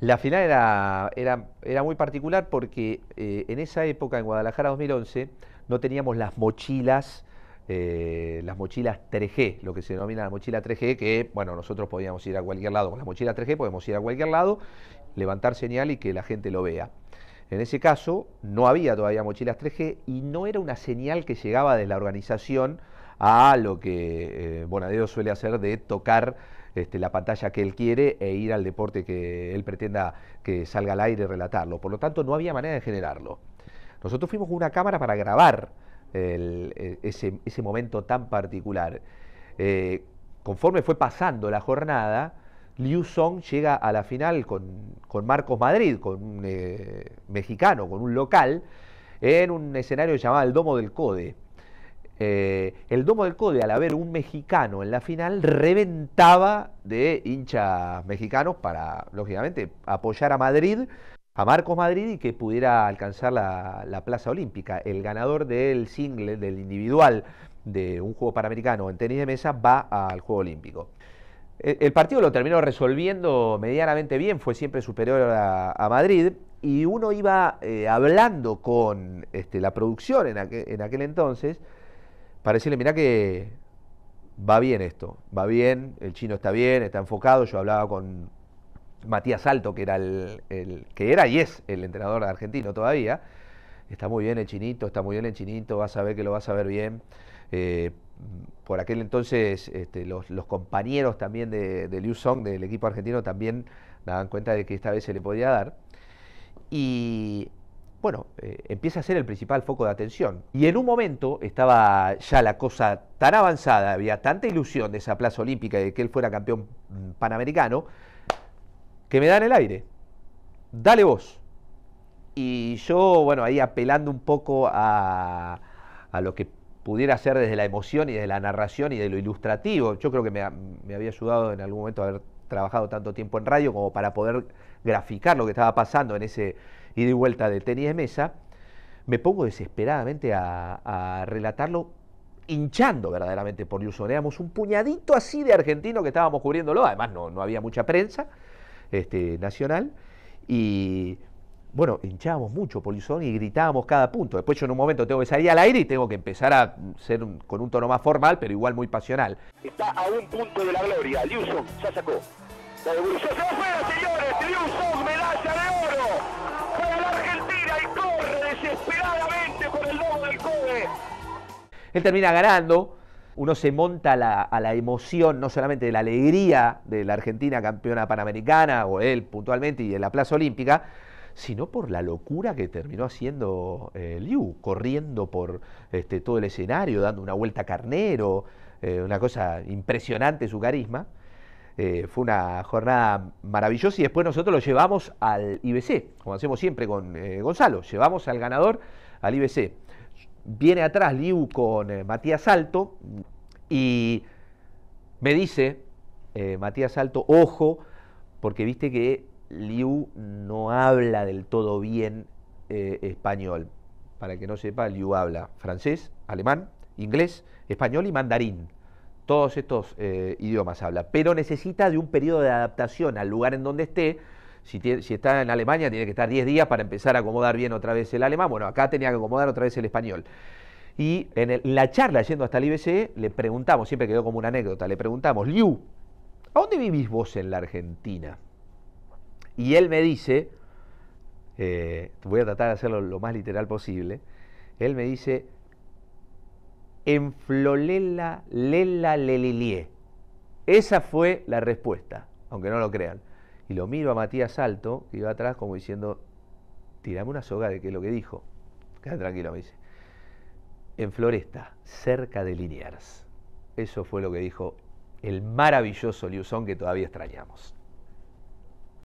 La final era, muy particular porque eh, en esa época, en Guadalajara 2011, no teníamos las mochilas, eh, las mochilas 3G, lo que se denomina la mochila 3G, que bueno, nosotros podíamos ir a cualquier lado. Con la mochila 3G podemos ir a cualquier lado, levantar señal y que la gente lo vea. En ese caso, no había todavía mochilas 3G y no era una señal que llegaba de la organización a lo que eh, Bonadeo suele hacer de tocar este, la pantalla que él quiere e ir al deporte que él pretenda que salga al aire y relatarlo. Por lo tanto, no había manera de generarlo. Nosotros fuimos con una cámara para grabar e, ese, momento tan particular. Eh, conforme fue pasando la jornada, Liu Song llega a la final con, Marcos Madrid, con un eh, mexicano, con un local, en un escenario llamado el Domo del Code. Eh, el Domo del Code, al haber un mexicano en la final, reventaba de hinchas mexicanos para, lógicamente, apoyar a Madrid, a Marcos Madrid y que pudiera alcanzar la, plaza olímpica. El ganador del single, del individual de un juego panamericano en tenis de mesa, va al juego olímpico. El, partido lo terminó resolviendo medianamente bien, fue siempre superior a, Madrid, y uno iba eh, hablando con este, la producción en aquel entonces, para mira que va bien esto, va bien, el chino está bien, está enfocado. Yo hablaba con Matías Alto, que era el, que era y es el entrenador argentino todavía. Está muy bien el chinito, está muy bien el chinito, vas a ver que lo vas a ver bien. Eh, por aquel entonces este, los, compañeros también de, de Liu Song, del equipo argentino, también daban cuenta de que esta vez se le podía dar. Y bueno, eh, empieza a ser el principal foco de atención. Y en un momento estaba ya la cosa tan avanzada, había tanta ilusión de esa plaza olímpica y de que él fuera campeón mm, panamericano, que me dan el aire. Dale vos. Y yo, bueno, ahí apelando un poco a, lo que pudiera ser desde la emoción y desde la narración y de lo ilustrativo. Yo creo que me, había ayudado en algún momento a ver trabajado tanto tiempo en radio como para poder graficar lo que estaba pasando en ese ida y vuelta de tenis de mesa, me pongo desesperadamente a, relatarlo hinchando verdaderamente por Lusón. Éramos un puñadito así de argentinos que estábamos cubriéndolo, además no, no había mucha prensa este, nacional, y bueno, hinchábamos mucho por Lusón y gritábamos cada punto. Después yo en un momento tengo que salir al aire y tengo que empezar a ser con un tono más formal, pero igual muy pasional. Está a un punto de la gloria, Liuzón, ya sacó. Se señores, medalla de oro para la Argentina y corre desesperadamente por el del Él termina ganando. Uno se monta a la, emoción, no solamente de la alegría de la Argentina campeona panamericana, o él puntualmente, y en la Plaza Olímpica, sino por la locura que terminó haciendo eh, Liu, corriendo por este, todo el escenario, dando una vuelta a carnero, eh, una cosa impresionante su carisma. Eh, fue una jornada maravillosa y después nosotros lo llevamos al IBC, como hacemos siempre con eh, Gonzalo, llevamos al ganador al IBC. Viene atrás Liu con eh, Matías Alto y me dice, Matías Alto, ojo, porque viste que Liu no habla del todo bien español. Para que no sepa, Liu habla francés, alemán, inglés, español y mandarín todos estos eh, idiomas habla, pero necesita de un periodo de adaptación al lugar en donde esté. Si, está en Alemania tiene que estar 10 días para empezar a acomodar bien otra vez el alemán, bueno, acá tenía que acomodar otra vez el español. Y en la charla yendo hasta el IBC le preguntamos, siempre quedó como una anécdota, le preguntamos, Liu, ¿a dónde vivís vos en la Argentina? Y él me dice, eh, voy a tratar de hacerlo lo más literal posible, él me dice, en flolela, lela, lelilie. Esa fue la respuesta, aunque no lo crean. Y lo miro a Matías Alto, que iba atrás como diciendo, tirame una soga de qué es lo que dijo. Queda tranquilo, me dice. En Floresta, cerca de Liniers. Eso fue lo que dijo el maravilloso Liuzón que todavía extrañamos.